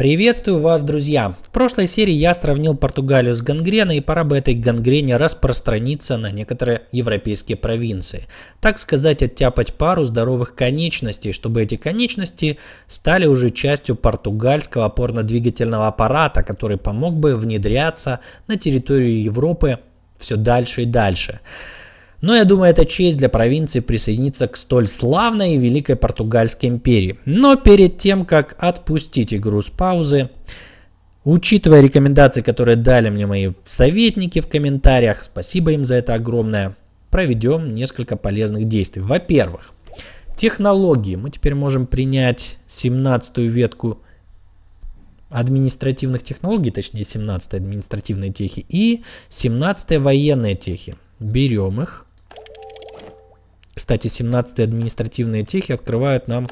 Приветствую вас, друзья! В прошлой серии я сравнил Португалию с гангреной, и пора бы этой гангрене распространиться на некоторые европейские провинции. Так сказать, оттяпать пару здоровых конечностей, чтобы эти конечности стали уже частью португальского опорно-двигательного аппарата, который помог бы внедряться на территорию Европы все дальше и дальше. Но я думаю, это честь для провинции присоединиться к столь славной и великой португальской империи. Но перед тем, как отпустить игру с паузы, учитывая рекомендации, которые дали мне мои советники в комментариях, спасибо им за это огромное, проведем несколько полезных действий. Во-первых, технологии. Мы теперь можем принять 17 ветку административных технологий, точнее 17 административной техи и 17 военные техи. Берем их. Кстати, 17-е административные техи открывают нам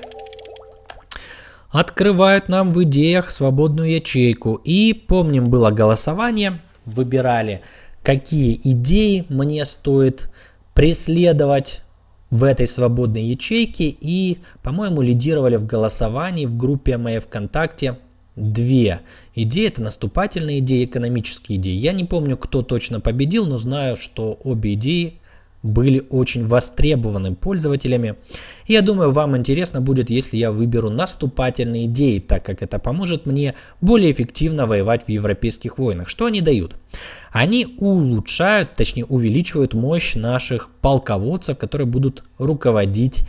открывают нам в идеях свободную ячейку. И помним, было голосование, выбирали, какие идеи мне стоит преследовать в этой свободной ячейке. И, по-моему, лидировали в голосовании в группе моей ВКонтакте две идеи. Это наступательные идеи, экономические идеи. Я не помню, кто точно победил, но знаю, что обе идеи были очень востребованы пользователями. Я думаю, вам интересно будет, если я выберу наступательные идеи, так как это поможет мне более эффективно воевать в европейских войнах. Что они дают? Они улучшают, точнее увеличивают мощь наших полководцев, которые будут руководить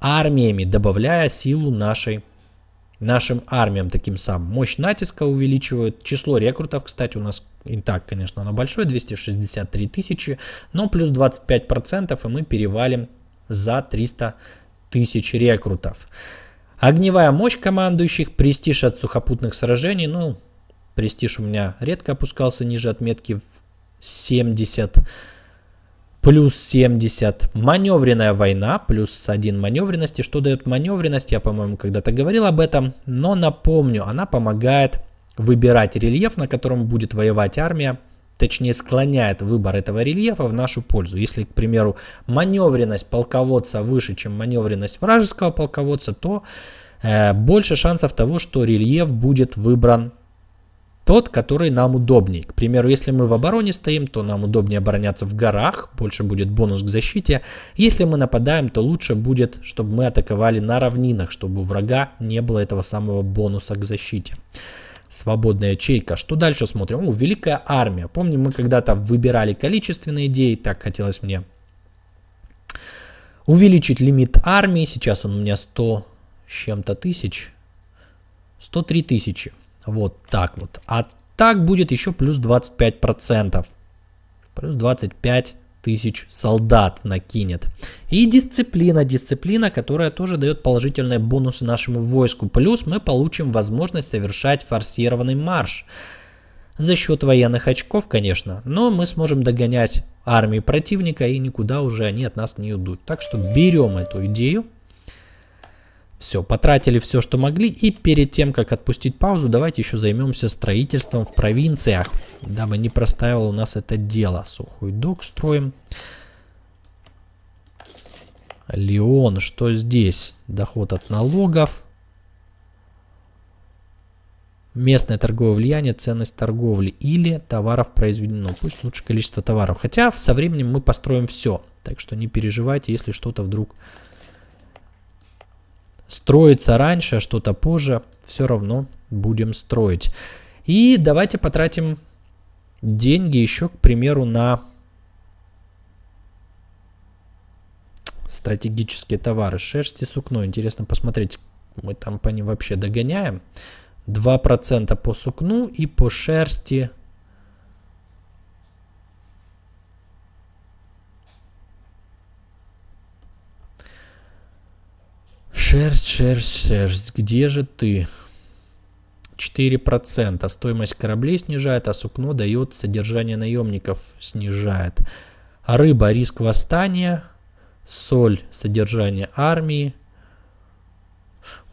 армиями, добавляя силу нашей нашим армиям таким самым. Мощь натиска увеличивают. Число рекрутов, кстати, у нас и так, конечно, оно большое, 263 тысячи, но плюс 25%, и мы перевалим за 300 тысяч рекрутов. Огневая мощь командующих, престиж от сухопутных сражений, ну, престиж у меня редко опускался ниже отметки в 70 плюс 70. Маневренная война, плюс 1 маневренности. Что дает маневренность? Я, по-моему, когда-то говорил об этом, но напомню, она помогает выбирать рельеф, на котором будет воевать армия, точнее склоняет выбор этого рельефа в нашу пользу. Если, к примеру, маневренность полководца выше, чем маневренность вражеского полководца, то э, больше шансов того, что рельеф будет выбран тот, который нам удобнее. К примеру, если мы в обороне стоим, то нам удобнее обороняться в горах, больше будет бонус к защите. Если мы нападаем, то лучше будет, чтобы мы атаковали на равнинах, чтобы у врага не было этого самого бонуса к защите. Свободная ячейка. Что дальше смотрим? О, великая армия. Помним, мы когда-то выбирали количественные идеи, так хотелось мне увеличить лимит армии. Сейчас он у меня 100 с чем-то тысяч. 103 тысячи. Вот так вот. А так будет еще плюс 25%. Плюс 25 тысяч солдат накинет. И дисциплина, дисциплина, которая тоже дает положительные бонусы нашему войску. Плюс мы получим возможность совершать форсированный марш. За счет военных очков, конечно, но мы сможем догонять армии противника и никуда уже они от нас не уйдут. Так что берем эту идею. Все, потратили все, что могли. И перед тем, как отпустить паузу, давайте еще займемся строительством в провинциях. Дабы не простаивало у нас это дело. Сухой док строим. Леон, что здесь? Доход от налогов. Местное торговое влияние, ценность торговли или товаров произведено. Ну, пусть лучше количество товаров. Хотя со временем мы построим все. Так что не переживайте, если что-то вдруг строится раньше, а что-то позже, все равно будем строить. И давайте потратим деньги еще, к примеру, на стратегические товары. Шерсть и сукно. Интересно посмотреть, мы там по ним вообще догоняем. 2% по сукну и по шерсти Шерсть, шерсть, шерсть. Где же ты? 4%. Стоимость кораблей снижает, а сукно дает содержание наемников снижает. Рыба – риск восстания. Соль – содержание армии.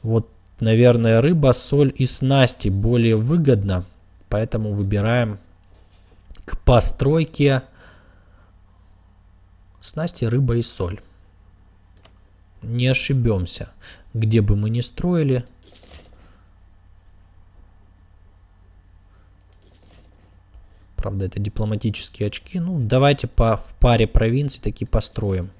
Вот, наверное, рыба, соль и снасти более выгодно. Поэтому выбираем к постройке снасти рыба и соль не ошибемся. Где бы мы ни строили. Правда, это дипломатические очки. Ну, давайте по, в паре провинций такие построим.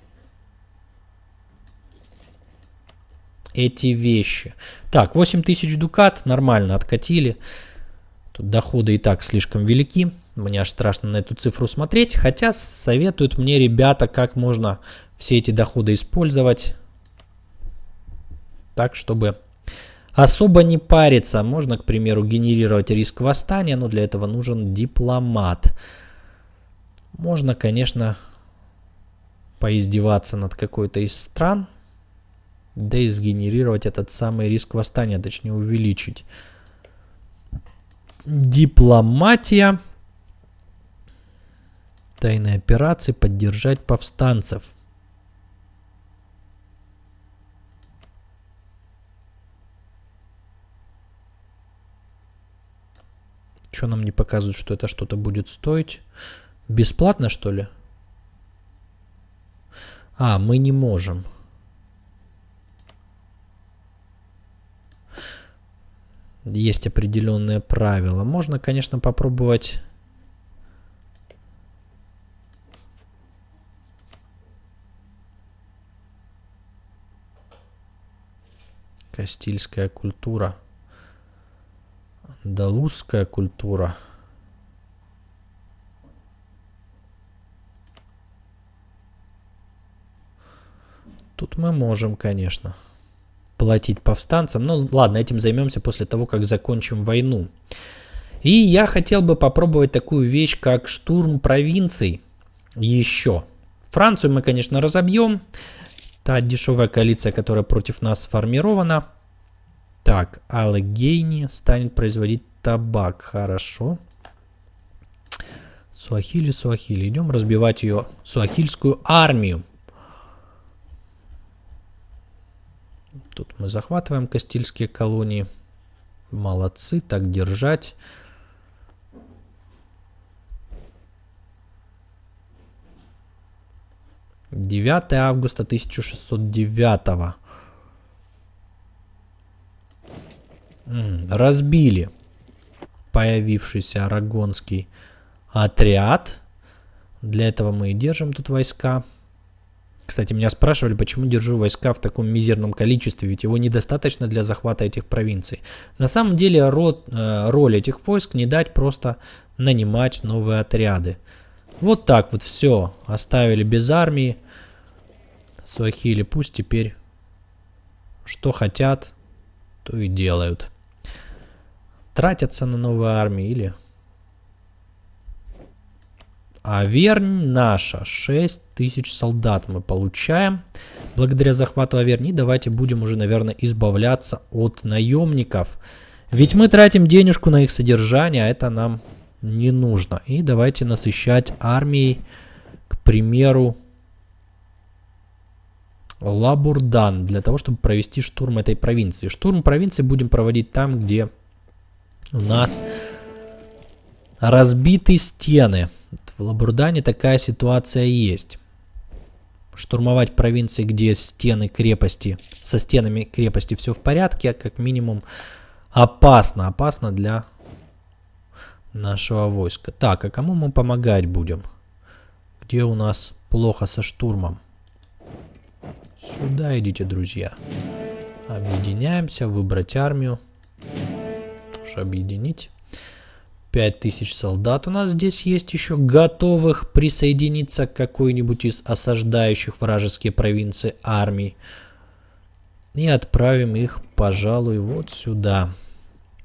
Эти вещи. Так, 8000 дукат. Нормально, откатили. Тут доходы и так слишком велики. Мне аж страшно на эту цифру смотреть. Хотя советуют мне ребята, как можно все эти доходы использовать так, чтобы особо не париться. Можно, к примеру, генерировать риск восстания, но для этого нужен дипломат. Можно, конечно, поиздеваться над какой-то из стран, да и сгенерировать этот самый риск восстания, точнее увеличить. Дипломатия. Тайные операции, поддержать повстанцев – Что нам не показывают, что это что-то будет стоить? Бесплатно, что ли? А, мы не можем. Есть определенные правила. Можно, конечно, попробовать... Кастильская культура. Андалузская культура. Тут мы можем, конечно, платить повстанцам. Ну ладно, этим займемся после того, как закончим войну. И я хотел бы попробовать такую вещь, как штурм провинций еще. Францию мы, конечно, разобьем. Та дешевая коалиция, которая против нас сформирована – так, Аллегейни станет производить табак. Хорошо. Суахили, Суахили. Идем разбивать ее суахильскую армию. Тут мы захватываем кастильские колонии. Молодцы, так держать. Девятое августа тысяча шестьсот девятого. разбили появившийся арагонский отряд. Для этого мы и держим тут войска. Кстати, меня спрашивали, почему держу войска в таком мизерном количестве, ведь его недостаточно для захвата этих провинций. На самом деле род, э, роль этих войск не дать просто нанимать новые отряды. Вот так вот все, оставили без армии. Суахили пусть теперь что хотят, то и делают тратятся на новые армии или... А Авернь наша. 6 тысяч солдат мы получаем благодаря захвату Аверни. Давайте будем уже, наверное, избавляться от наемников. Ведь мы тратим денежку на их содержание, а это нам не нужно. И давайте насыщать армией, к примеру, Лабурдан, для того, чтобы провести штурм этой провинции. Штурм провинции будем проводить там, где у нас разбиты стены. В Лабурдане такая ситуация есть. Штурмовать провинции, где стены крепости, со стенами крепости все в порядке, а как минимум опасно. Опасно для нашего войска. Так, а кому мы помогать будем? Где у нас плохо со штурмом? Сюда идите, друзья. Объединяемся, выбрать армию. Тоже объединить. 5000 солдат у нас здесь есть еще, готовых присоединиться к какой-нибудь из осаждающих вражеские провинции армий. И отправим их, пожалуй, вот сюда.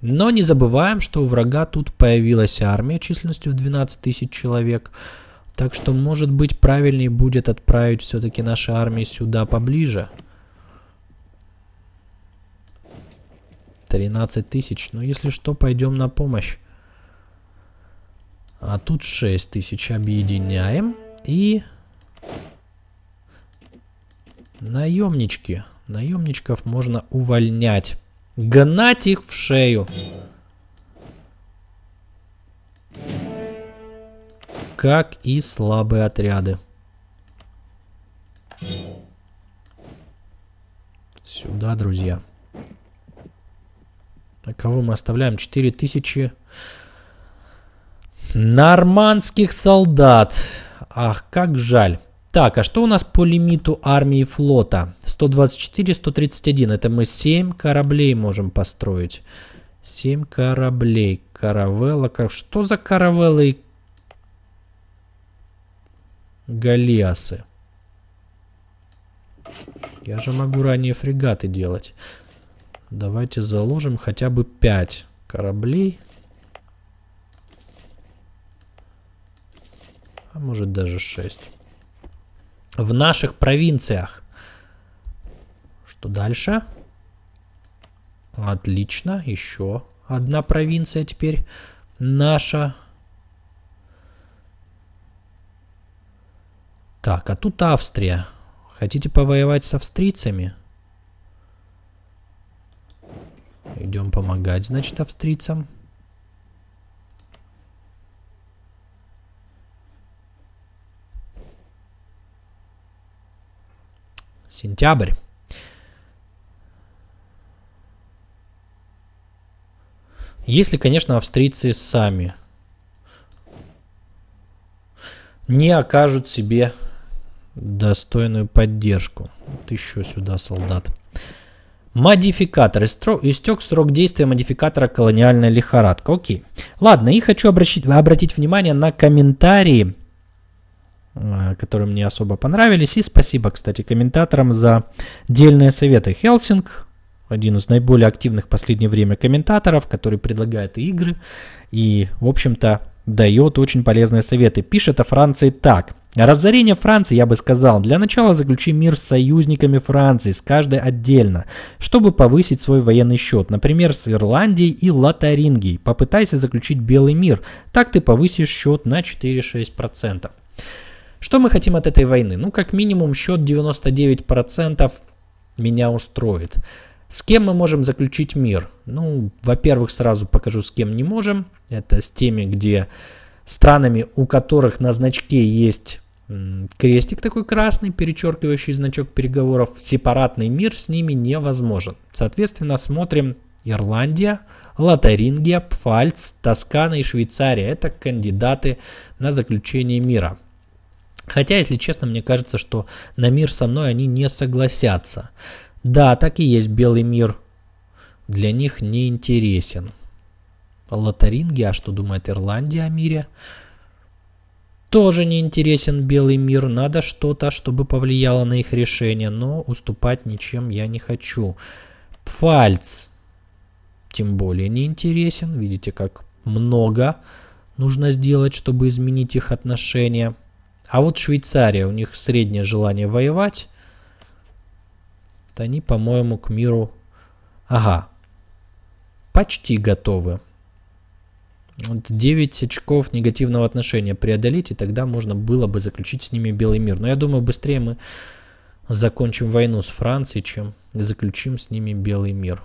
Но не забываем, что у врага тут появилась армия численностью в 12 тысяч человек. Так что, может быть, правильнее будет отправить все-таки наши армии сюда поближе. 13 тысяч. но ну, если что, пойдем на помощь. А тут 6 тысяч. Объединяем. И... Наемнички. Наемничков можно увольнять. Гнать их в шею. Как и слабые отряды. Сюда, друзья. А кого мы оставляем? 4000 нормандских солдат. Ах, как жаль. Так, а что у нас по лимиту армии и флота? 124, 131. Это мы 7 кораблей можем построить. 7 кораблей. Каравелла. Как... Что за каравеллы и Я же могу ранее фрегаты делать. Давайте заложим хотя бы 5 кораблей. А может даже 6. В наших провинциях. Что дальше? Отлично. Еще одна провинция теперь наша. Так, а тут Австрия. Хотите повоевать с австрийцами? Идем помогать, значит, австрийцам. Сентябрь. Если, конечно, австрийцы сами не окажут себе достойную поддержку. Вот еще сюда солдат. Модификатор. Истек срок действия модификатора колониальная лихорадка. Окей. Ладно, и хочу обращить, обратить внимание на комментарии, а, которые мне особо понравились. И спасибо, кстати, комментаторам за дельные советы. Хелсинг, один из наиболее активных в последнее время комментаторов, который предлагает игры, и, в общем-то, дает очень полезные советы. Пишет о Франции так. Разорение Франции, я бы сказал, для начала заключи мир с союзниками Франции, с каждой отдельно, чтобы повысить свой военный счет, например, с Ирландией и Лотарингией. Попытайся заключить белый мир, так ты повысишь счет на 4-6%. Что мы хотим от этой войны? Ну, как минимум, счет 99% меня устроит. С кем мы можем заключить мир? Ну, во-первых, сразу покажу, с кем не можем. Это с теми, где странами, у которых на значке есть крестик такой красный, перечеркивающий значок переговоров, сепаратный мир с ними невозможен. Соответственно, смотрим Ирландия, Лотарингия, Пфальц, Тоскана и Швейцария. Это кандидаты на заключение мира. Хотя, если честно, мне кажется, что на мир со мной они не согласятся. Да, так и есть белый мир. Для них не интересен. Лотаринги, а что думает Ирландия о мире? Тоже не интересен белый мир, надо что-то, чтобы повлияло на их решение, но уступать ничем я не хочу. Пфальц тем более не интересен, видите, как много нужно сделать, чтобы изменить их отношения. А вот Швейцария, у них среднее желание воевать, да они, по-моему, к миру... Ага. Почти готовы. 9 очков негативного отношения преодолеть, и тогда можно было бы заключить с ними белый мир. Но я думаю, быстрее мы закончим войну с Францией, чем заключим с ними белый мир.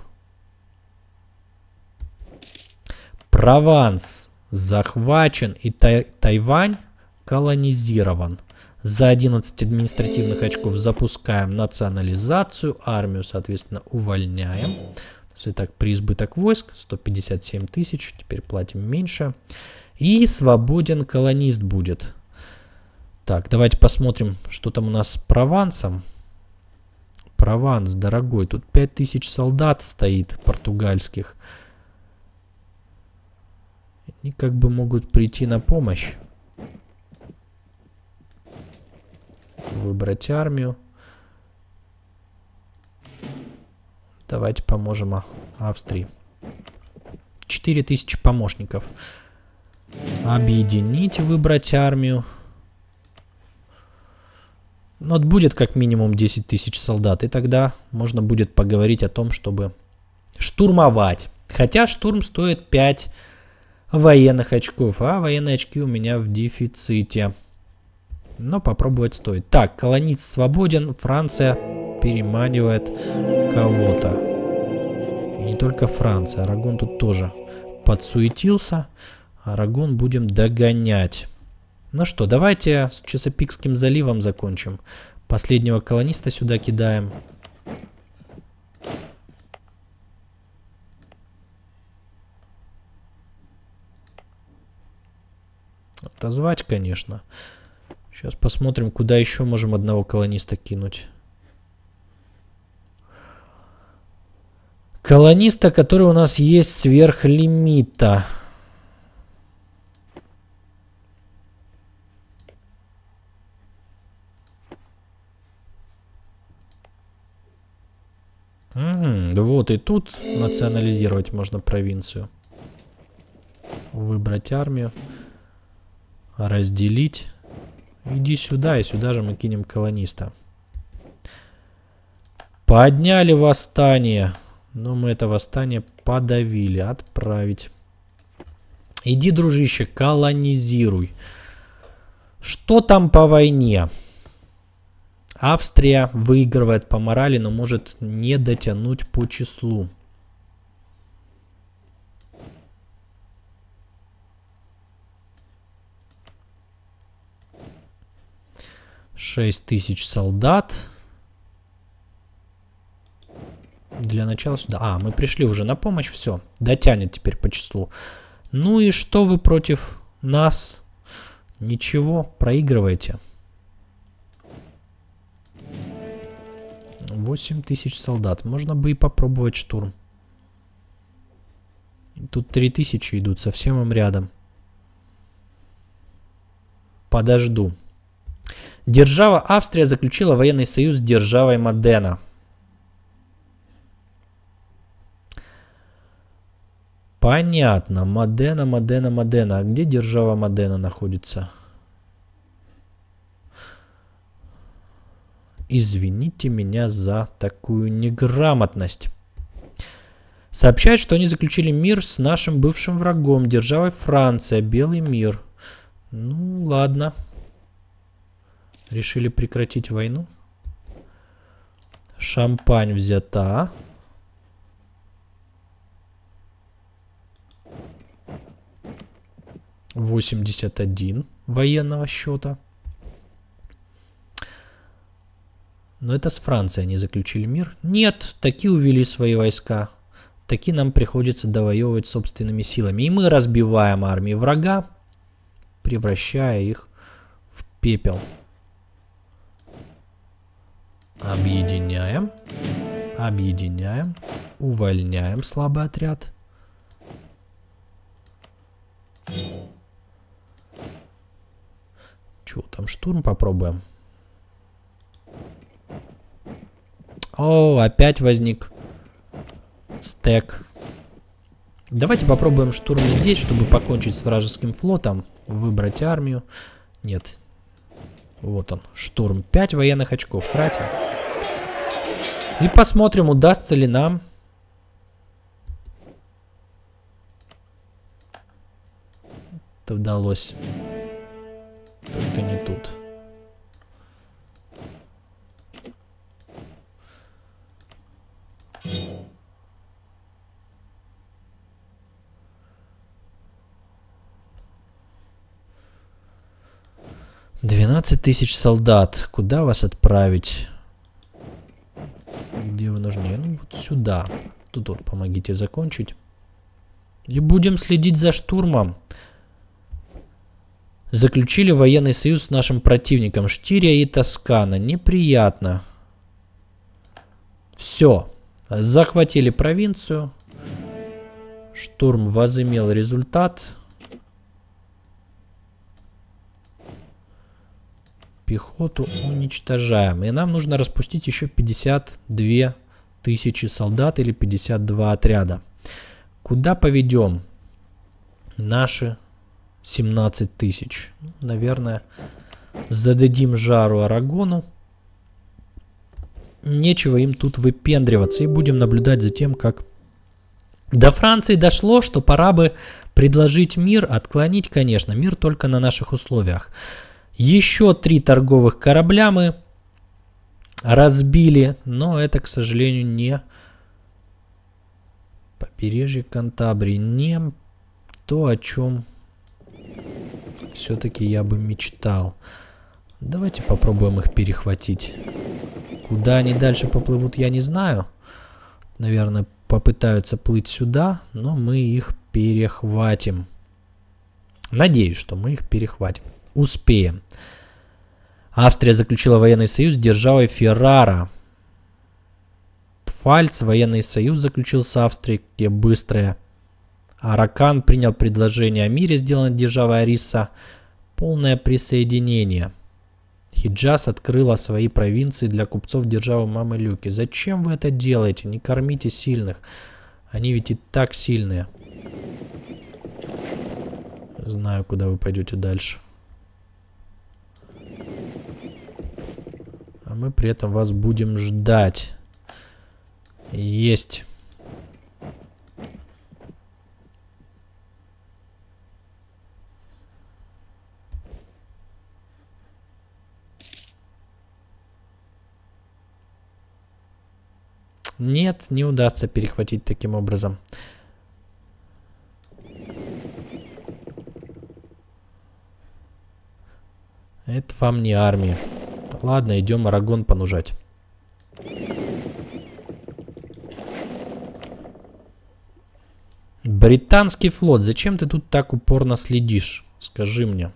Прованс захвачен и Тай Тайвань колонизирован. За 11 административных очков запускаем национализацию, армию, соответственно, увольняем. Итак, преизбыток войск 157 тысяч, теперь платим меньше. И свободен колонист будет. Так, давайте посмотрим, что там у нас с Провансом. Прованс, дорогой, тут 5000 солдат стоит португальских. Они как бы могут прийти на помощь. Выбрать армию. Давайте поможем а- Австрии. 4000 помощников. Объединить, выбрать армию. Ну, вот будет как минимум 10 тысяч солдат, и тогда можно будет поговорить о том, чтобы штурмовать. Хотя штурм стоит 5 военных очков, а военные очки у меня в дефиците но попробовать стоит. Так, колонист свободен, Франция переманивает кого-то. не только Франция, Арагон тут тоже подсуетился. Арагон будем догонять. Ну что, давайте с Чесопикским заливом закончим. Последнего колониста сюда кидаем. Отозвать, Конечно. Сейчас посмотрим, куда еще можем одного колониста кинуть. Колониста, который у нас есть сверх лимита. Угу, вот и тут национализировать можно провинцию. Выбрать армию. Разделить. Иди сюда, и сюда же мы кинем колониста. Подняли восстание. Но мы это восстание подавили. Отправить. Иди, дружище, колонизируй. Что там по войне? Австрия выигрывает по морали, но может не дотянуть по числу. 6 тысяч солдат. Для начала сюда. А, мы пришли уже на помощь, все. Дотянет теперь по числу. Ну и что вы против нас? Ничего, проигрываете. 8 тысяч солдат. Можно бы и попробовать штурм. Тут 3000 идут, совсем им рядом. Подожду. Держава Австрия заключила военный союз с державой Модена. Понятно. Модена, Модена, Модена. А где держава Модена находится? Извините меня за такую неграмотность. Сообщают, что они заключили мир с нашим бывшим врагом, державой Франция, Белый мир. Ну, ладно. Ладно. Решили прекратить войну. Шампань взята. Восемьдесят один военного счета. Но это с Францией они заключили мир. Нет, такие увели свои войска. Такие нам приходится довоевывать собственными силами. И мы разбиваем армии врага, превращая их в пепел. Объединяем. Объединяем. Увольняем слабый отряд. Чё, там штурм попробуем? О, опять возник стек. Давайте попробуем штурм здесь, чтобы покончить с вражеским флотом. Выбрать армию. Нет, вот он, штурм. 5 военных очков тратим. И посмотрим, удастся ли нам... Это удалось. Только не тут. 12 тысяч солдат. Куда вас отправить? Где вы нужны? Ну, вот сюда. Тут вот помогите закончить. И будем следить за штурмом. Заключили военный союз с нашим противником Штирия и Тоскана. Неприятно. Все. Захватили провинцию. Штурм возымел результат. Результат. Пехоту уничтожаем. И нам нужно распустить еще 52 тысячи солдат или 52 отряда. Куда поведем наши 17 тысяч? Наверное, зададим жару Арагону. Нечего им тут выпендриваться. И будем наблюдать за тем, как до Франции дошло, что пора бы предложить мир, отклонить, конечно, мир только на наших условиях. Еще три торговых корабля мы разбили, но это, к сожалению, не побережье Кантабрии, не то, о чем все-таки я бы мечтал. Давайте попробуем их перехватить. Куда они дальше поплывут, я не знаю. Наверное, попытаются плыть сюда, но мы их перехватим. Надеюсь, что мы их перехватим успеем. Австрия заключила военный союз с державой Феррара. Пфальц военный союз заключил с Австрией быстрое. Аракан принял предложение о мире, сделанное державой Ариса. Полное присоединение. Хиджаз открыла свои провинции для купцов державы Мамелюки. Зачем вы это делаете? Не кормите сильных. Они ведь и так сильные. Знаю, куда вы пойдете дальше. мы при этом вас будем ждать. Есть. Нет, не удастся перехватить таким образом. Это вам не армия. Ладно, идем Арагон понужать. Британский флот, зачем ты тут так упорно следишь? Скажи мне.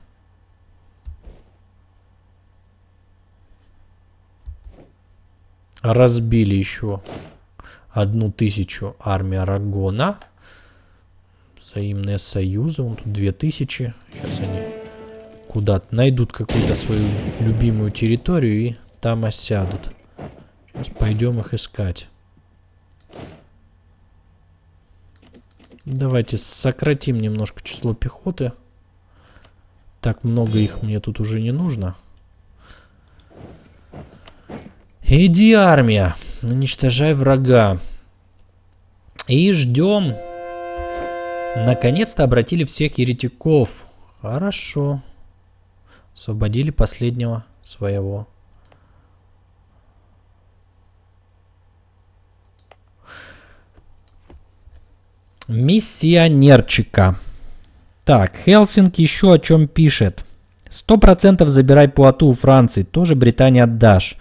Разбили еще одну тысячу армии Арагона. Взаимные союзы, он тут две тысячи. Сейчас они куда-то. Найдут какую-то свою любимую территорию и там осядут. Сейчас пойдем их искать. Давайте сократим немножко число пехоты. Так много их мне тут уже не нужно. Иди, армия, уничтожай врага. И ждем. Наконец-то обратили всех еретиков. Хорошо. Освободили последнего своего. Миссионерчика. Так, Хелсинки еще о чем пишет. сто процентов забирай плату у Франции, тоже Британии отдашь.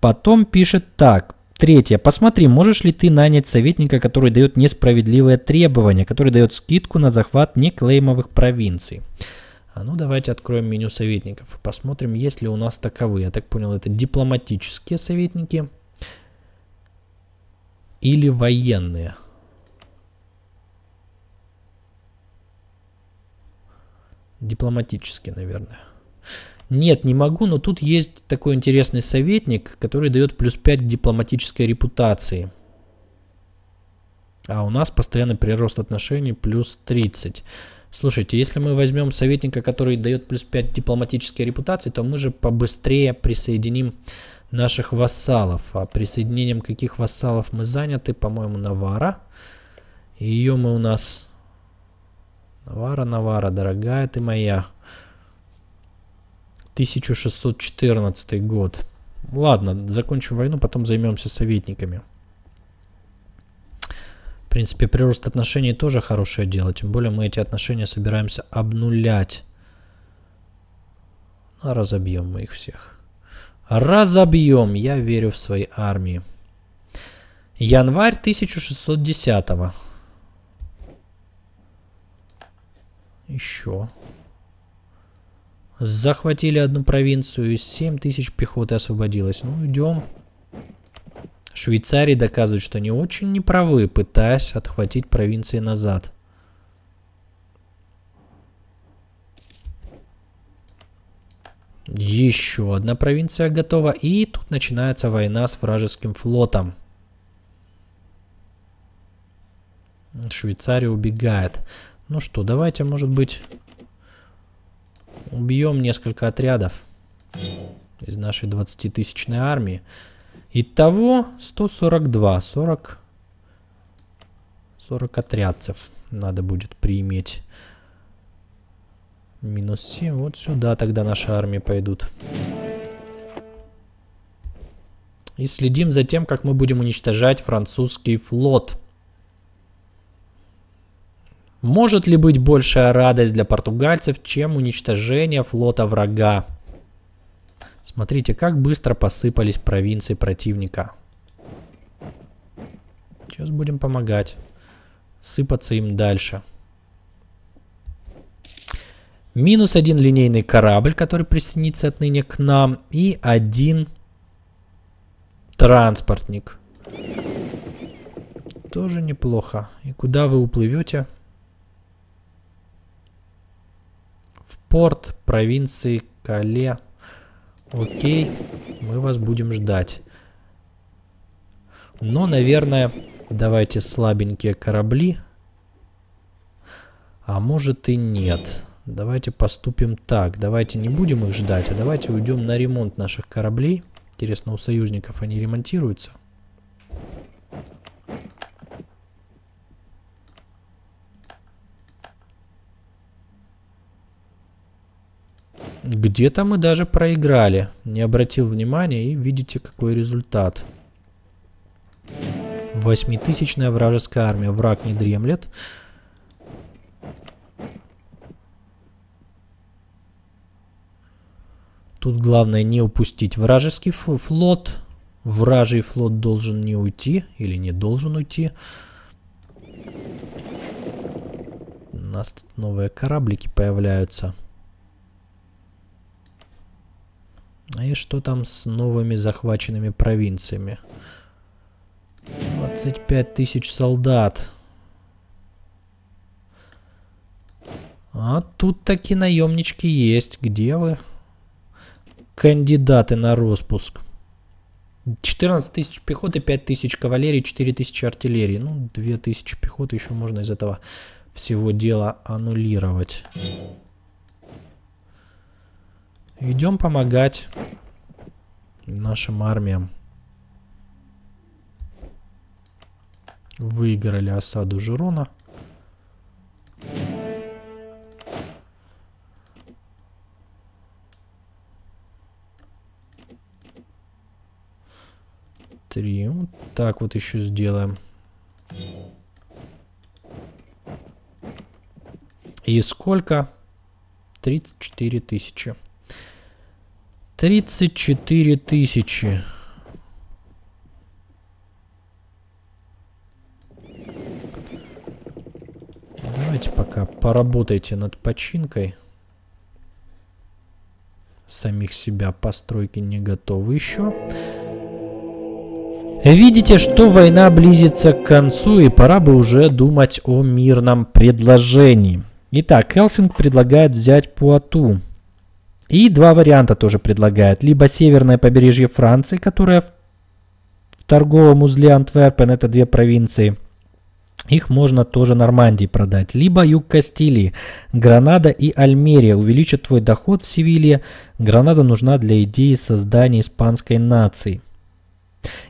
Потом пишет так. Третье. Посмотри, можешь ли ты нанять советника, который дает несправедливое требование, который дает скидку на захват неклеймовых провинций. А ну, давайте откроем меню советников и посмотрим, есть ли у нас таковые. Я так понял, это дипломатические советники или военные. Дипломатические, наверное. Нет, не могу, но тут есть такой интересный советник, который дает плюс 5 дипломатической репутации. А у нас постоянный прирост отношений плюс 30. Слушайте, если мы возьмем советника, который дает плюс 5 дипломатической репутации, то мы же побыстрее присоединим наших вассалов. А присоединением каких вассалов мы заняты? По-моему, Навара. Ее мы у нас... Навара, Навара, дорогая ты моя. 1614 год. Ладно, закончим войну, потом займемся советниками принципе, прирост отношений тоже хорошее дело, тем более мы эти отношения собираемся обнулять. Ну, а разобьем мы их всех. Разобьем, я верю в свои армии. Январь 1610 -го. Еще. Захватили одну провинцию, 7 тысяч пехоты освободилось. Ну, идем. Швейцарии доказывают, что они очень неправы, пытаясь отхватить провинции назад. Еще одна провинция готова, и тут начинается война с вражеским флотом. Швейцария убегает. Ну что, давайте, может быть, убьем несколько отрядов из нашей 20-тысячной армии. Итого 142, 40, 40 отрядцев надо будет прииметь. Минус 7, вот сюда тогда наши армии пойдут. И следим за тем, как мы будем уничтожать французский флот. Может ли быть большая радость для португальцев, чем уничтожение флота врага? Смотрите, как быстро посыпались провинции противника. Сейчас будем помогать. Сыпаться им дальше. Минус один линейный корабль, который присоединится отныне к нам. И один транспортник. Тоже неплохо. И куда вы уплывете? В порт провинции Кале. Окей, мы вас будем ждать. Но, наверное, давайте слабенькие корабли. А может и нет. Давайте поступим так. Давайте не будем их ждать, а давайте уйдем на ремонт наших кораблей. Интересно, у союзников они ремонтируются? Где-то мы даже проиграли. Не обратил внимания и видите, какой результат. Восьмитысячная вражеская армия. Враг не дремлет. Тут главное не упустить вражеский флот. Вражий флот должен не уйти или не должен уйти. У нас тут новые кораблики появляются. А И что там с новыми захваченными провинциями? 25 тысяч солдат. А тут такие наемнички есть. Где вы? Кандидаты на распуск. 14 тысяч пехоты, 5 тысяч кавалерии, 4 тысячи артиллерии. Ну, 2 тысячи пехоты еще можно из этого всего дела аннулировать. Идем помогать нашим армиям. Выиграли осаду Жирона. Три. Вот так вот еще сделаем. И сколько? 34 тысячи. 34 тысячи. Давайте пока поработайте над починкой. Самих себя постройки не готовы еще. Видите, что война близится к концу и пора бы уже думать о мирном предложении. Итак, Элсинг предлагает взять Пуату. И два варианта тоже предлагают. Либо северное побережье Франции, которое в торговом узле Антверпен, это две провинции. Их можно тоже Нормандии продать. Либо юг Кастилии. Гранада и Альмерия увеличат твой доход в Севилье. Гранада нужна для идеи создания испанской нации.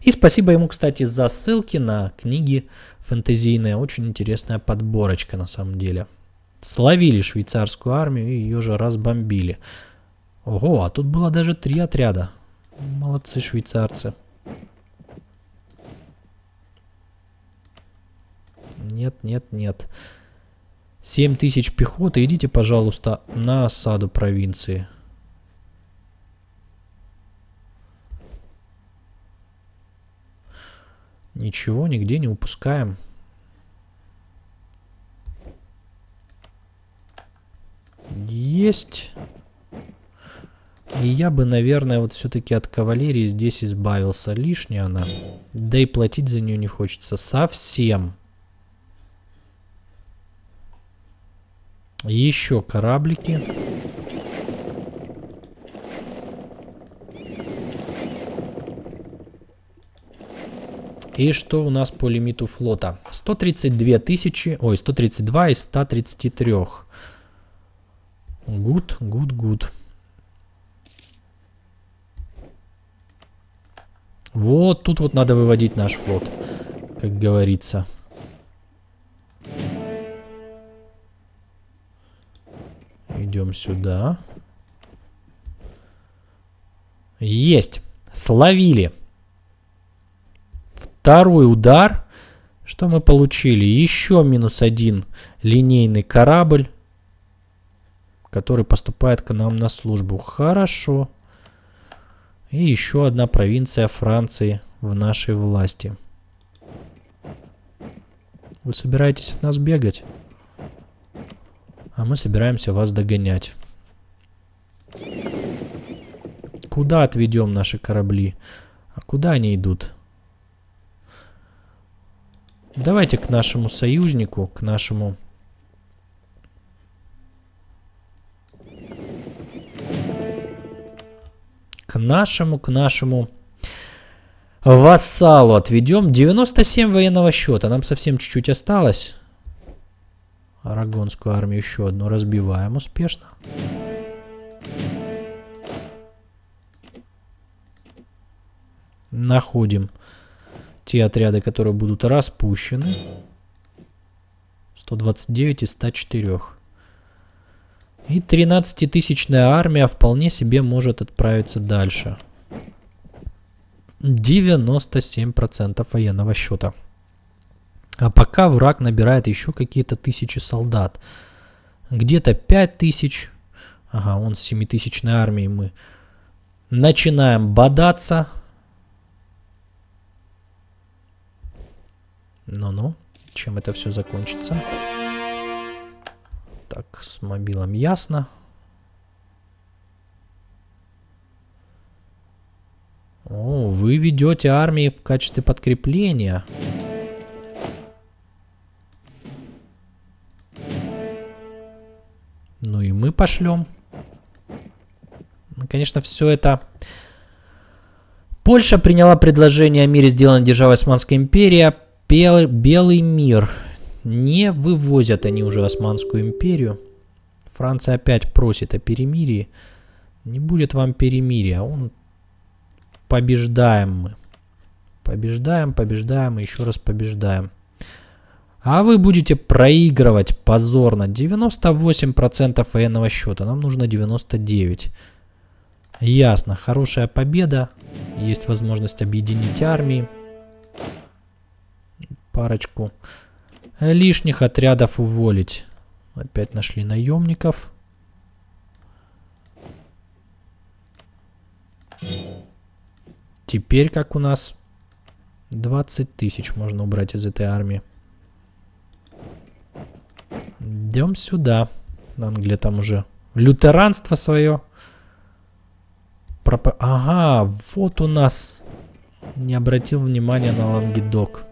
И спасибо ему, кстати, за ссылки на книги фэнтезийные. Очень интересная подборочка на самом деле. Словили швейцарскую армию и ее же разбомбили. Ого, а тут было даже три отряда. Молодцы швейцарцы. Нет, нет, нет. 7000 пехоты, идите, пожалуйста, на осаду провинции. Ничего, нигде не упускаем. Есть. И я бы, наверное, вот все-таки от кавалерии здесь избавился. Лишняя она. Да и платить за нее не хочется. Совсем. Еще кораблики. И что у нас по лимиту флота? 132 тысячи, ой, 132 из 133. Гуд, гуд, гуд. Вот тут вот надо выводить наш флот, как говорится. Идем сюда. Есть. Словили. Второй удар. Что мы получили? Еще минус один линейный корабль, который поступает к нам на службу. Хорошо. Хорошо. И еще одна провинция Франции в нашей власти. Вы собираетесь от нас бегать? А мы собираемся вас догонять. Куда отведем наши корабли? А куда они идут? Давайте к нашему союзнику, к нашему к нашему, к нашему вассалу отведем. 97 военного счета. Нам совсем чуть-чуть осталось. Арагонскую армию еще одну разбиваем успешно. Находим те отряды, которые будут распущены. 129 из 104. И 13-тысячная армия вполне себе может отправиться дальше. 97% военного счета. А пока враг набирает еще какие-то тысячи солдат. Где-то 5 тысяч. Ага, он с 7-тысячной армией мы. Начинаем бодаться. Ну-ну, чем это все закончится? Так, с мобилом ясно. О, вы ведете армии в качестве подкрепления. Ну и мы пошлем. Ну, конечно, все это... Польша приняла предложение о мире, сделанное державой Османской империи. А белый мир не вывозят они уже Османскую империю. Франция опять просит о перемирии. Не будет вам перемирия, а он побеждаем мы. Побеждаем, побеждаем и еще раз побеждаем. А вы будете проигрывать позорно. 98% военного счета. Нам нужно 99%. Ясно. Хорошая победа. Есть возможность объединить армии. Парочку. Парочку лишних отрядов уволить. Опять нашли наемников. Теперь как у нас 20 тысяч можно убрать из этой армии. Идем сюда. Англия там уже лютеранство свое. Проп... Ага, вот у нас. Не обратил внимания на Лангедок.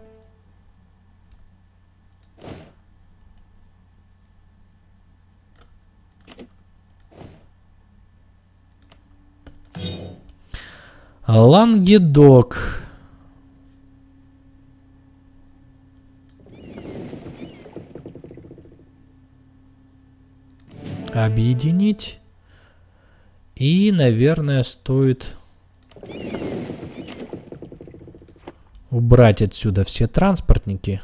Лангедок. Объединить. И, наверное, стоит убрать отсюда все транспортники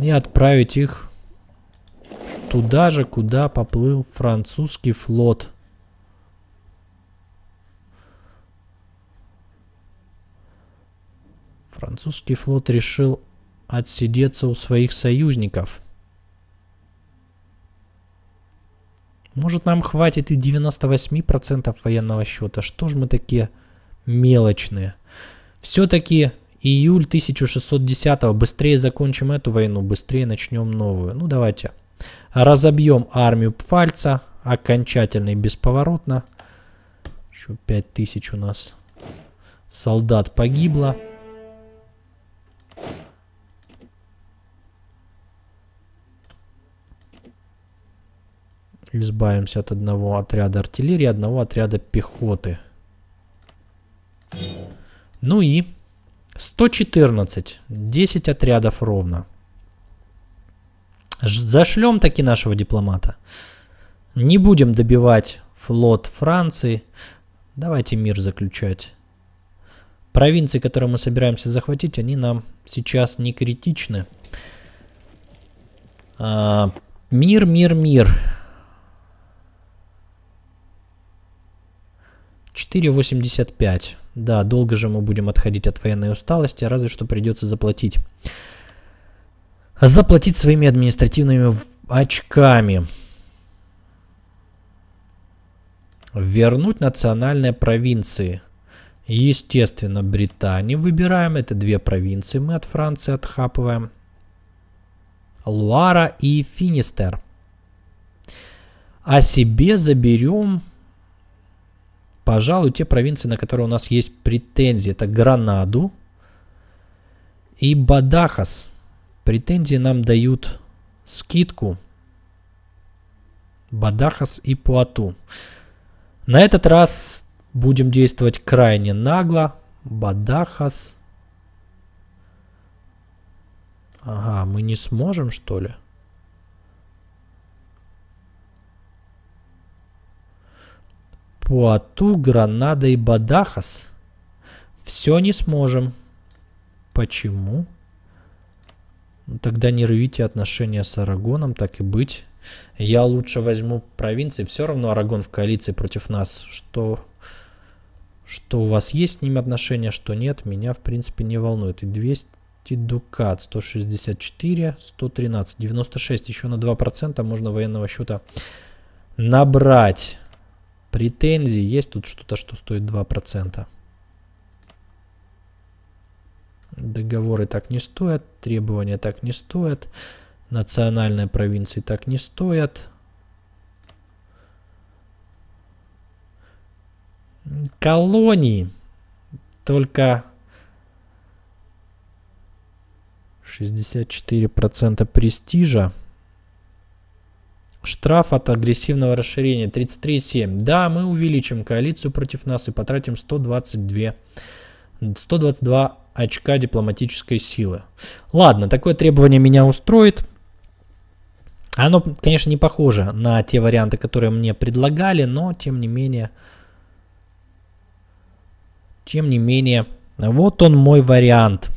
и отправить их туда же, куда поплыл французский флот. Французский флот решил отсидеться у своих союзников. Может нам хватит и 98% военного счета. Что ж мы такие мелочные? Все-таки июль 1610 -го. Быстрее закончим эту войну, быстрее начнем новую. Ну давайте. Разобьем армию Пфальца окончательно и бесповоротно. Еще 5000 у нас солдат погибло. Избавимся от одного отряда артиллерии, одного отряда пехоты. Ну и 114. 10 отрядов ровно. Зашлем таки нашего дипломата. Не будем добивать флот Франции. Давайте мир заключать. Провинции, которые мы собираемся захватить, они нам сейчас не критичны. А, мир, мир, мир. 4,85. Да, долго же мы будем отходить от военной усталости, разве что придется заплатить. Заплатить своими административными очками. Вернуть национальные провинции. Естественно, Британии выбираем. Это две провинции мы от Франции отхапываем. Луара и Финистер. а себе заберем пожалуй, те провинции, на которые у нас есть претензии. Это Гранаду и Бадахас. Претензии нам дают скидку. Бадахас и Пуату. На этот раз будем действовать крайне нагло. Бадахас. Ага, мы не сможем, что ли? Пуату, Гранада и Бадахас. Все не сможем. Почему? Ну, тогда не рвите отношения с Арагоном, так и быть. Я лучше возьму провинции. Все равно Арагон в коалиции против нас. Что, что у вас есть с ним отношения, что нет, меня в принципе не волнует. И 200 дукат, 164, 113, 96. Еще на 2% можно военного счета набрать. Претензии есть тут что-то, что стоит 2%. Договоры так не стоят, требования так не стоят, национальные провинции так не стоят. Колонии только 64% престижа. Штраф от агрессивного расширения 33,7. Да, мы увеличим коалицию против нас и потратим 122, 122 очка дипломатической силы. Ладно, такое требование меня устроит. Оно, конечно, не похоже на те варианты, которые мне предлагали, но тем не менее... Тем не менее, вот он мой вариант.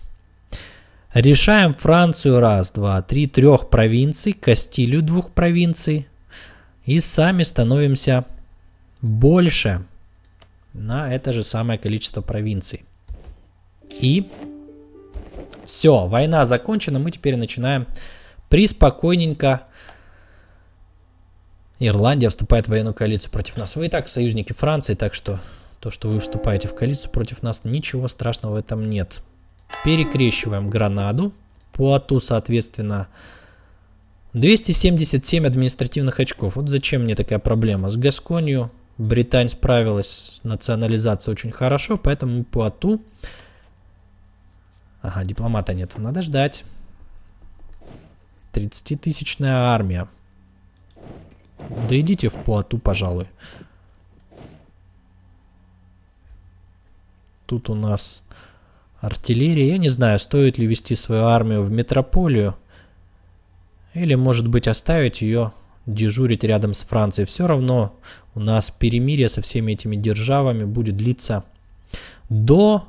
Решаем Францию раз, два, три, трех провинций, Кастилью двух провинций. И сами становимся больше на это же самое количество провинций. И все, война закончена, мы теперь начинаем приспокойненько. Ирландия вступает в военную коалицию против нас. Вы и так союзники Франции, так что то, что вы вступаете в коалицию против нас, ничего страшного в этом нет. Перекрещиваем гранаду. Плату, соответственно, 277 административных очков. Вот зачем мне такая проблема с Гасконью. Британь справилась с национализацией очень хорошо, поэтому Пуату... Ага, дипломата нет, надо ждать. 30-тысячная армия. Да идите в Пуату, пожалуй. Тут у нас артиллерии. Я не знаю, стоит ли вести свою армию в метрополию или, может быть, оставить ее дежурить рядом с Францией. Все равно у нас перемирие со всеми этими державами будет длиться до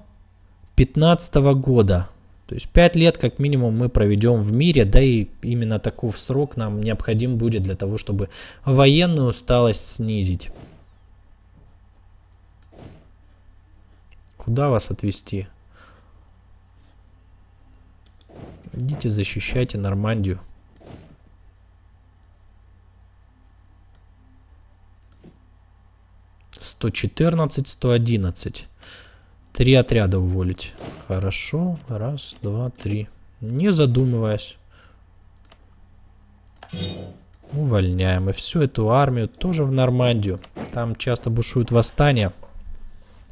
15 года. То есть 5 лет как минимум мы проведем в мире, да и именно такой срок нам необходим будет для того, чтобы военную усталость снизить. Куда вас отвезти? Идите защищайте Нормандию. Сто четырнадцать, сто одиннадцать. Три отряда уволить. Хорошо. Раз, два, три. Не задумываясь. Увольняем. И всю эту армию тоже в Нормандию. Там часто бушуют восстания.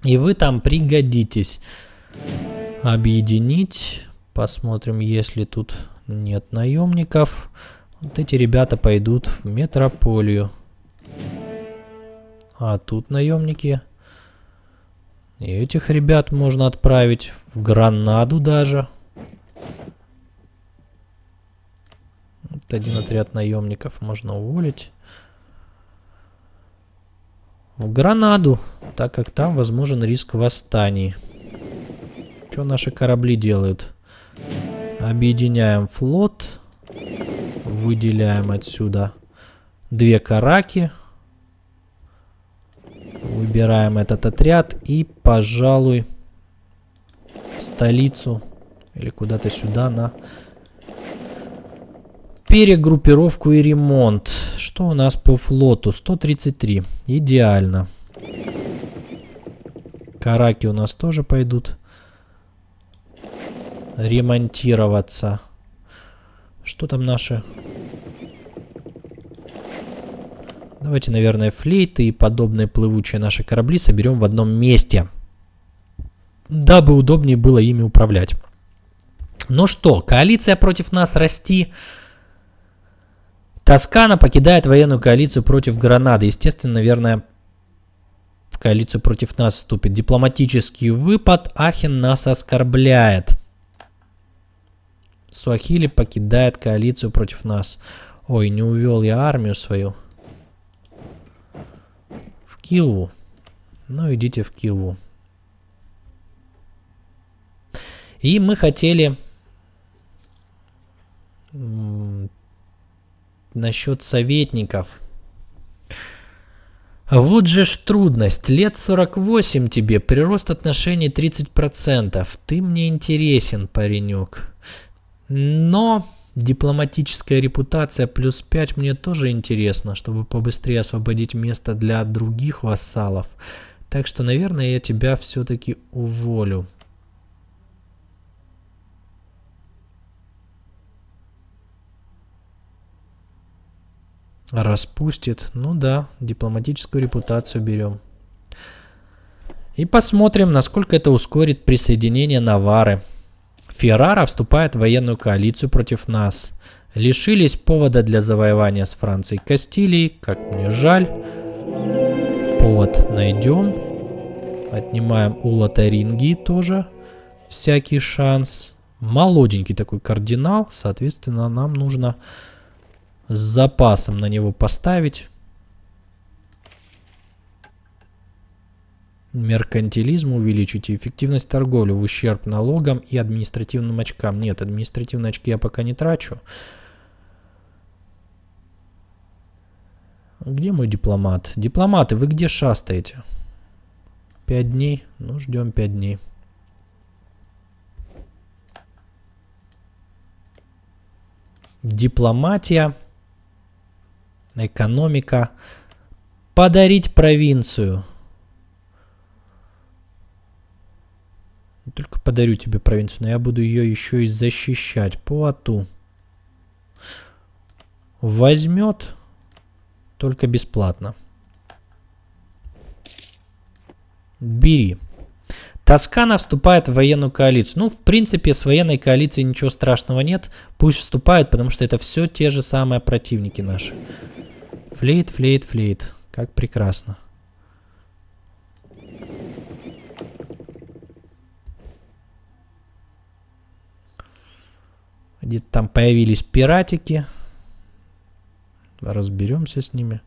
И вы там пригодитесь. Объединить. Посмотрим, если тут нет наемников. Вот эти ребята пойдут в метрополию. А тут наемники. И этих ребят можно отправить в Гранаду даже. Вот один отряд наемников можно уволить. В Гранаду, так как там возможен риск восстаний. Что наши корабли делают? Объединяем флот. Выделяем отсюда две караки. Выбираем этот отряд и, пожалуй, столицу или куда-то сюда на перегруппировку и ремонт. Что у нас по флоту? 133. Идеально. Караки у нас тоже пойдут ремонтироваться. Что там наши? Давайте, наверное, флейты и подобные плывучие наши корабли соберем в одном месте, дабы удобнее было ими управлять. Ну что, коалиция против нас расти. Тоскана покидает военную коалицию против Гранады. Естественно, наверное, в коалицию против нас вступит. Дипломатический выпад. Ахен нас оскорбляет. Суахили покидает коалицию против нас. Ой, не увел я армию свою. В Килву. Ну, идите в Килву. И мы хотели насчет советников. Вот же ж трудность. Лет 48 тебе, прирост отношений 30%. Ты мне интересен, паренек. Но дипломатическая репутация плюс 5 мне тоже интересно, чтобы побыстрее освободить место для других вассалов. Так что, наверное, я тебя все-таки уволю. Распустит. Ну да, дипломатическую репутацию берем. И посмотрим, насколько это ускорит присоединение Навары. Феррара вступает в военную коалицию против нас. Лишились повода для завоевания с Францией Кастилии, как мне жаль. Повод найдем. Отнимаем у Лотаринги тоже всякий шанс. Молоденький такой кардинал, соответственно, нам нужно с запасом на него поставить. меркантилизм, увеличите эффективность торговли в ущерб налогам и административным очкам. Нет, административные очки я пока не трачу. Где мой дипломат? Дипломаты, вы где шастаете? Пять дней? Ну, ждем пять дней. Дипломатия, экономика, подарить провинцию – Только подарю тебе провинцию, но я буду ее еще и защищать. Плату. Возьмет, только бесплатно. Бери. Тоскана вступает в военную коалицию. Ну, в принципе, с военной коалицией ничего страшного нет. Пусть вступают, потому что это все те же самые противники наши. Флейт, флейт, флейт. Как прекрасно. Где-то там появились пиратики. Разберемся с ними.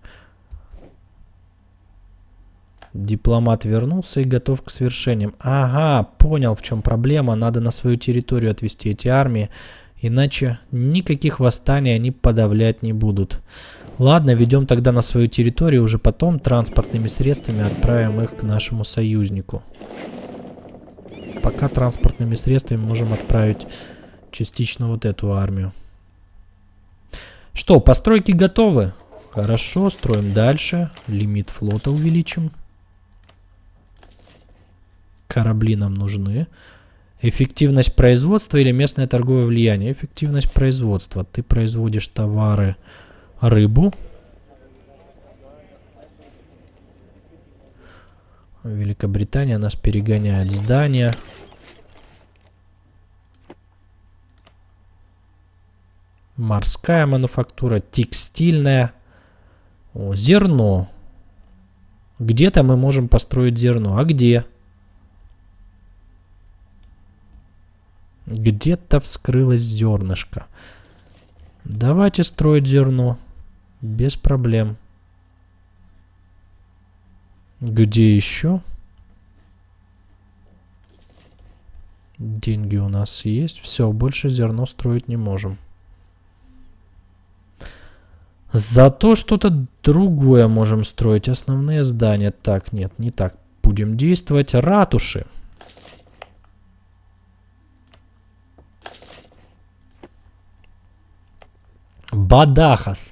Дипломат вернулся и готов к свершениям. Ага, понял, в чем проблема. Надо на свою территорию отвести эти армии. Иначе никаких восстаний они подавлять не будут. Ладно, ведем тогда на свою территорию, уже потом транспортными средствами отправим их к нашему союзнику. Пока транспортными средствами можем отправить частично вот эту армию. Что, постройки готовы? Хорошо, строим дальше. Лимит флота увеличим. Корабли нам нужны. Эффективность производства или местное торговое влияние? Эффективность производства. Ты производишь товары, рыбу. Великобритания нас перегоняет здания. морская мануфактура, текстильная, О, зерно. Где-то мы можем построить зерно, а где? Где-то вскрылось зернышко. Давайте строить зерно. Без проблем. Где еще? Деньги у нас есть. Все, больше зерно строить не можем. Зато что-то другое можем строить. Основные здания. Так, нет, не так. Будем действовать. Ратуши. Бадахас.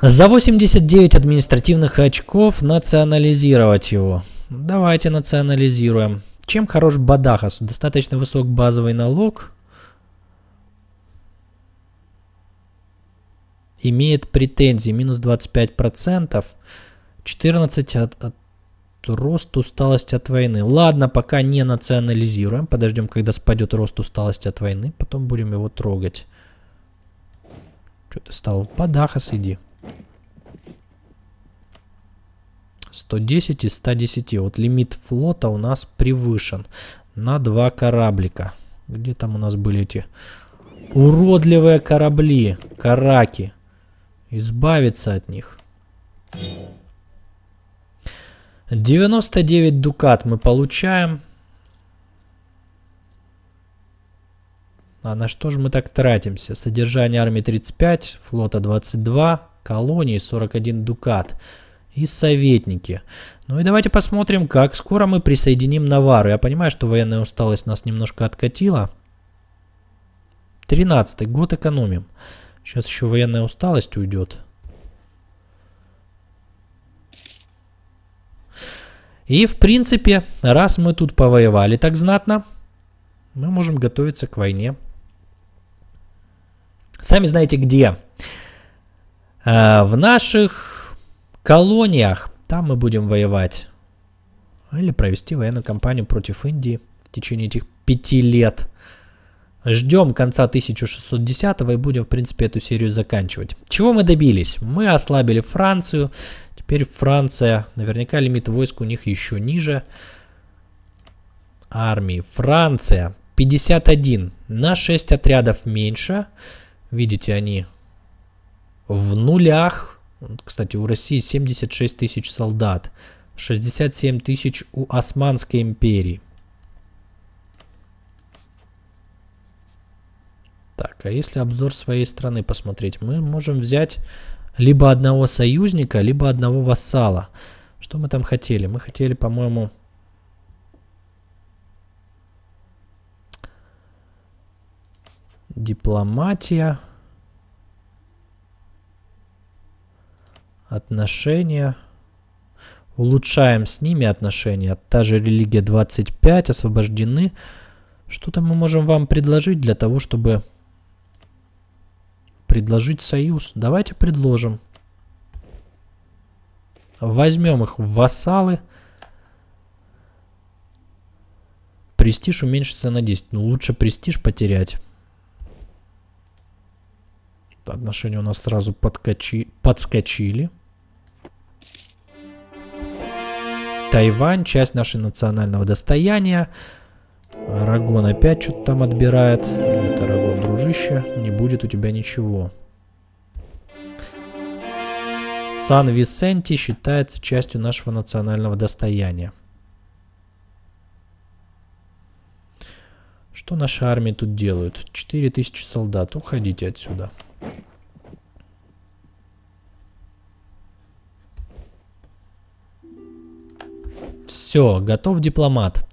За 89 административных очков национализировать его. Давайте национализируем. Чем хорош Бадахас? Достаточно высок базовый налог. имеет претензии минус 25%, 14 от, от рост усталости от войны. Ладно, пока не национализируем. Подождем, когда спадет рост усталости от войны. Потом будем его трогать. Что ты стал? Подахас иди. 110 из 110. Вот лимит флота у нас превышен. На два кораблика. Где там у нас были эти уродливые корабли? Караки избавиться от них. 99 дукат мы получаем. А на что же мы так тратимся? Содержание армии 35, флота 22, колонии 41 дукат и советники. Ну и давайте посмотрим, как скоро мы присоединим Навару. Я понимаю, что военная усталость нас немножко откатила. 13 год экономим. Сейчас еще военная усталость уйдет. И, в принципе, раз мы тут повоевали так знатно, мы можем готовиться к войне. Сами знаете где. Э, в наших колониях. Там мы будем воевать. Или провести военную кампанию против Индии в течение этих пяти лет. Ждем конца 1610 и будем, в принципе, эту серию заканчивать. Чего мы добились? Мы ослабили Францию. Теперь Франция. Наверняка лимит войск у них еще ниже. Армии. Франция. 51. На 6 отрядов меньше. Видите, они в нулях. Кстати, у России 76 тысяч солдат. 67 тысяч у Османской империи. Так, а если обзор своей страны посмотреть, мы можем взять либо одного союзника, либо одного вассала. Что мы там хотели? Мы хотели, по-моему... Дипломатия. Отношения. Улучшаем с ними отношения. Та же религия 25, освобождены. Что-то мы можем вам предложить для того, чтобы Предложить союз. Давайте предложим. Возьмем их в вассалы. Престиж уменьшится на 10. Ну, лучше престиж потерять. Отношения у нас сразу подкачи... подскочили. Тайвань, часть нашего национального достояния. Рагон опять что-то там отбирает дружище, не будет у тебя ничего. Сан-Висенти считается частью нашего национального достояния. Что наши армии тут делают? 4000 солдат. Уходите отсюда. Все, готов дипломат.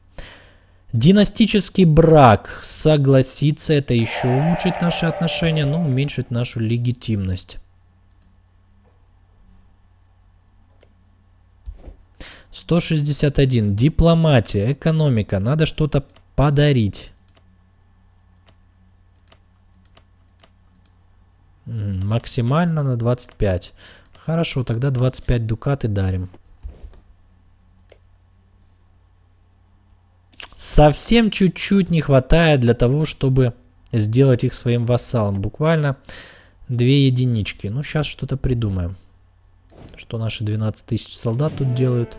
Династический брак. Согласиться, это еще улучшит наши отношения, но уменьшит нашу легитимность. Сто шестьдесят один. Дипломатия, экономика. Надо что-то подарить. Максимально на двадцать пять. Хорошо, тогда двадцать пять дукаты дарим. совсем чуть-чуть не хватает для того, чтобы сделать их своим вассалом. Буквально две единички. Ну, сейчас что-то придумаем. Что наши 12 тысяч солдат тут делают.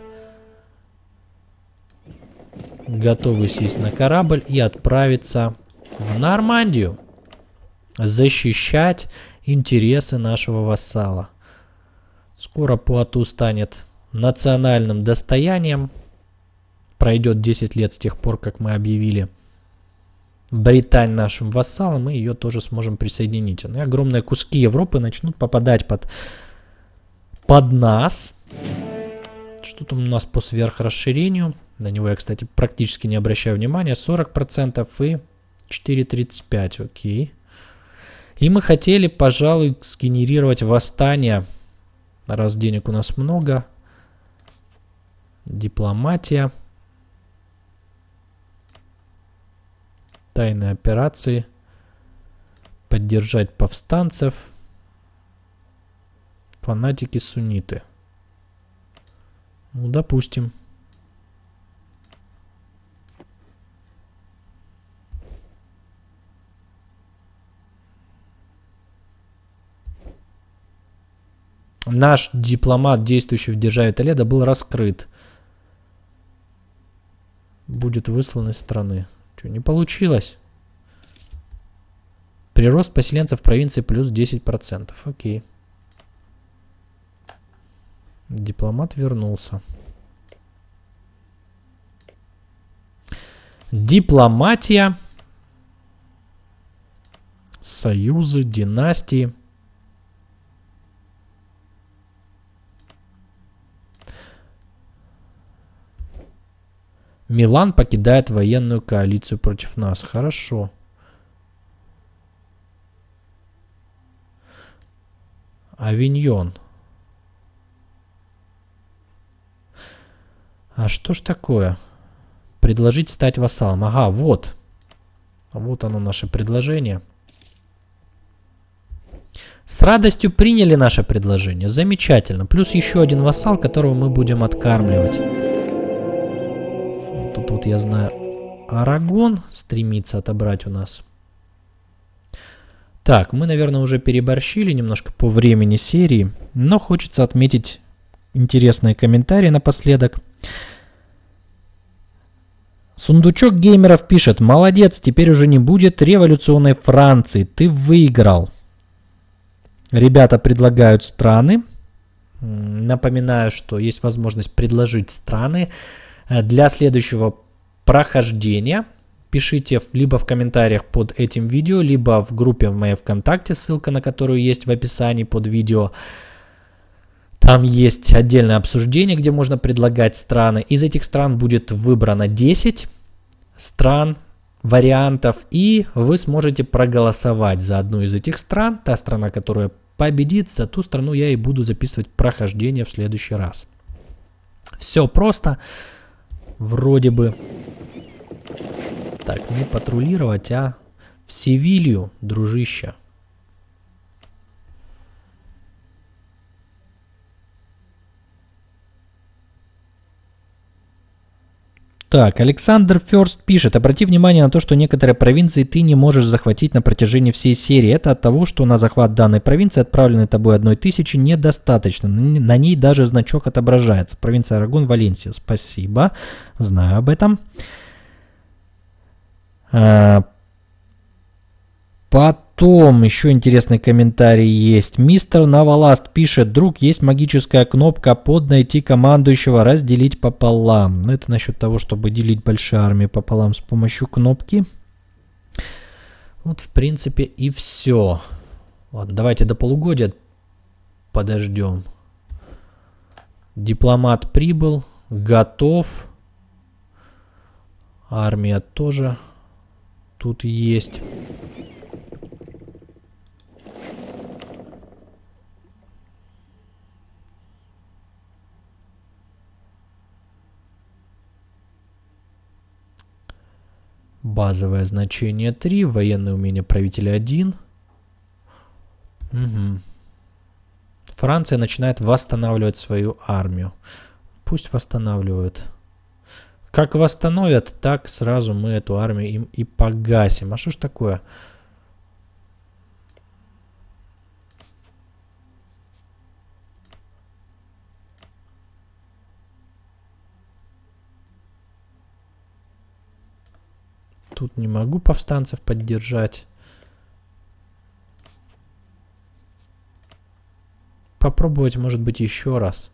Готовы сесть на корабль и отправиться в Нормандию. Защищать интересы нашего вассала. Скоро Пуату станет национальным достоянием – пройдет 10 лет с тех пор, как мы объявили Британь нашим вассалом, мы ее тоже сможем присоединить. И огромные куски Европы начнут попадать под, под нас. Что там у нас по сверхрасширению? На него я, кстати, практически не обращаю внимания. 40% и 4,35, окей. И мы хотели, пожалуй, сгенерировать восстание, раз денег у нас много. Дипломатия. тайные операции, поддержать повстанцев, фанатики-сунниты. Ну, допустим. Наш дипломат, действующий в державе Толедо, был раскрыт. Будет выслан из страны. Что, не получилось? Прирост поселенцев в провинции плюс 10%. Окей. Дипломат вернулся. Дипломатия. Союзы, династии. Милан покидает военную коалицию против нас. Хорошо. Авиньон. А что ж такое? Предложить стать вассалом. Ага, вот. Вот оно наше предложение. С радостью приняли наше предложение. Замечательно. Плюс еще один вассал, которого мы будем откармливать. Тут вот я знаю, Арагон стремится отобрать у нас. Так, мы, наверное, уже переборщили немножко по времени серии, но хочется отметить интересные комментарии напоследок. Сундучок геймеров пишет, молодец, теперь уже не будет революционной Франции, ты выиграл. Ребята предлагают страны. Напоминаю, что есть возможность предложить страны. Э, для следующего прохождения пишите либо в комментариях под этим видео, либо в группе в моей ВКонтакте, ссылка на которую есть в описании под видео. Там есть отдельное обсуждение, где можно предлагать страны. Из этих стран будет выбрано 10 стран, вариантов, и вы сможете проголосовать за одну из этих стран. Та страна, которая победит, за ту страну я и буду записывать прохождение в следующий раз. Все просто. Вроде бы. Так, не патрулировать, а в Севилью, дружище. Так, Александр Ферст пишет, обрати внимание на то, что некоторые провинции ты не можешь захватить на протяжении всей серии. Это от того, что на захват данной провинции, отправленной тобой одной тысячи, недостаточно. На ней даже значок отображается. Провинция Арагон, Валенсия. Спасибо, знаю об этом. А, Потом еще интересный комментарий есть. Мистер Наваласт пишет, друг, есть магическая кнопка под найти командующего, разделить пополам. Но ну, это насчет того, чтобы делить большие армии пополам с помощью кнопки. Вот, в принципе, и все. Ладно, давайте до полугодия подождем. Дипломат прибыл, готов. Армия тоже тут есть. Базовое значение 3, военное умение правителя 1. Угу. Франция начинает восстанавливать свою армию. Пусть восстанавливают. Как восстановят, так сразу мы эту армию им и погасим. А что ж такое? Тут не могу повстанцев поддержать. Попробовать, может быть, еще раз.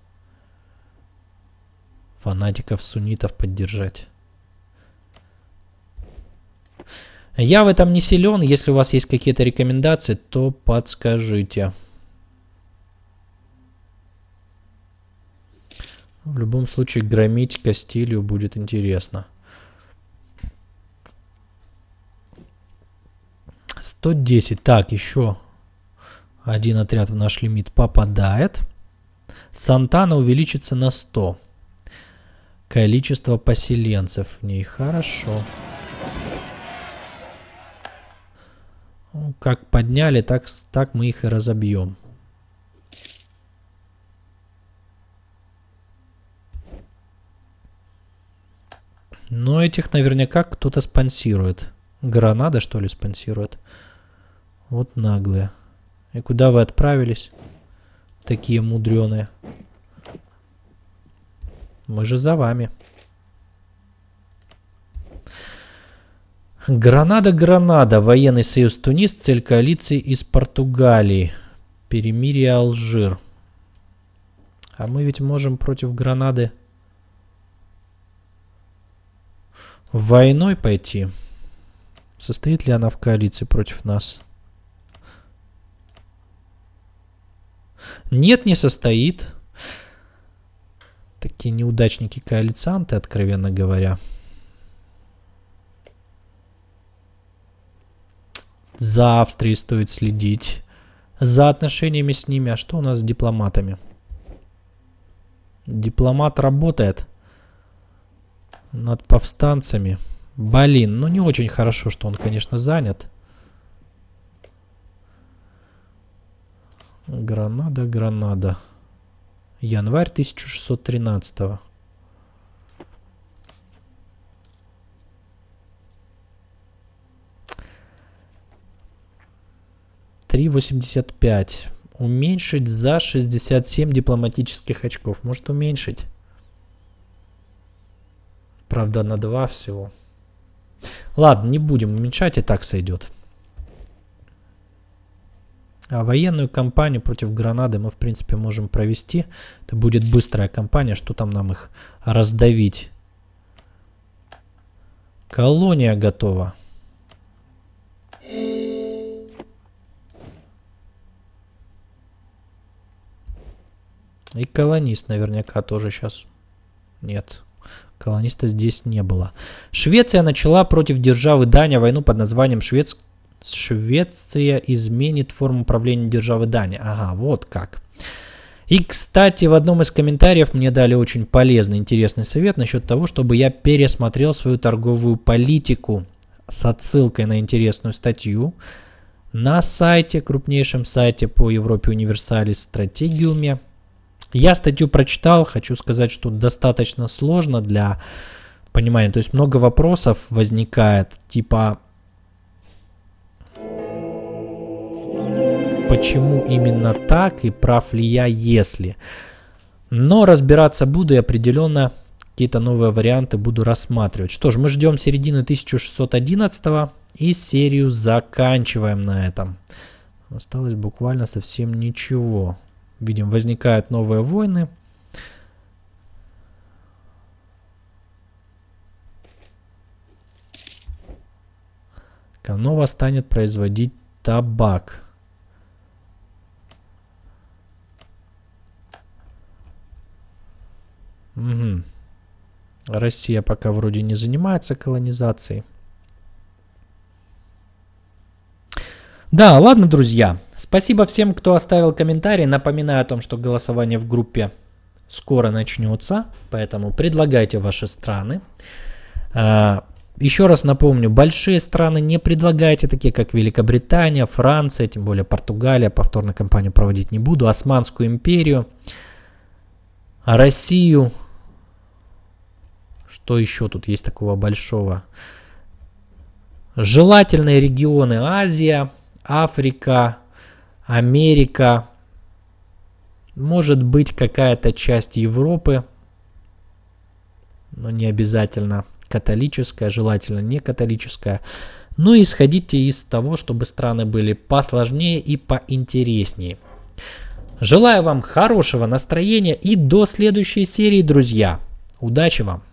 Фанатиков суннитов поддержать. Я в этом не силен. Если у вас есть какие-то рекомендации, то подскажите. В любом случае, громить Кастилью будет интересно. 110. Так, еще один отряд в наш лимит попадает. Сантана увеличится на 100. Количество поселенцев в ней хорошо. Ну, как подняли, так, так мы их и разобьем. Но этих наверняка кто-то спонсирует. Гранада, что ли, спонсирует? Вот наглые. И куда вы отправились? Такие мудреные. Мы же за вами. Гранада, Гранада. Военный союз Тунис. Цель коалиции из Португалии. Перемирие Алжир. А мы ведь можем против Гранады войной пойти. Состоит ли она в коалиции против нас? Нет, не состоит. Такие неудачники-коалицианты, откровенно говоря. За Австрией стоит следить. За отношениями с ними. А что у нас с дипломатами? Дипломат работает над повстанцами. Блин, ну не очень хорошо, что он, конечно, занят. Гранада, гранада. Январь 1613 -го. Три восемьдесят пять. Уменьшить за 67 дипломатических очков. Может уменьшить. Правда, на 2 всего. Ладно, не будем уменьшать, и так сойдет. А военную кампанию против гранады мы, в принципе, можем провести. Это будет быстрая кампания, что там нам их раздавить. Колония готова. И колонист наверняка тоже сейчас. Нет. Колониста здесь не было. Швеция начала против державы Дания войну под названием Швец... Швеция изменит форму управления державы Дания. Ага, вот как. И, кстати, в одном из комментариев мне дали очень полезный, интересный совет насчет того, чтобы я пересмотрел свою торговую политику с отсылкой на интересную статью на сайте, крупнейшем сайте по Европе Универсалис Стратегиуме. Я статью прочитал, хочу сказать, что достаточно сложно для понимания. То есть много вопросов возникает, типа почему именно так и прав ли я, если. Но разбираться буду и определенно какие-то новые варианты буду рассматривать. Что ж, мы ждем середины 1611 и серию заканчиваем на этом. Осталось буквально совсем ничего. Видим, возникают новые войны. Канова станет производить табак. Угу. Россия пока вроде не занимается колонизацией. Да, ладно, друзья. Спасибо всем, кто оставил комментарий. Напоминаю о том, что голосование в группе скоро начнется, поэтому предлагайте ваши страны. А, еще раз напомню, большие страны не предлагайте, такие как Великобритания, Франция, тем более Португалия, повторно кампанию проводить не буду, Османскую империю, Россию. Что еще тут есть такого большого? Желательные регионы Азия, Африка, Америка, может быть какая-то часть Европы, но не обязательно католическая, желательно не католическая. Но ну исходите из того, чтобы страны были посложнее и поинтереснее. Желаю вам хорошего настроения и до следующей серии, друзья. Удачи вам!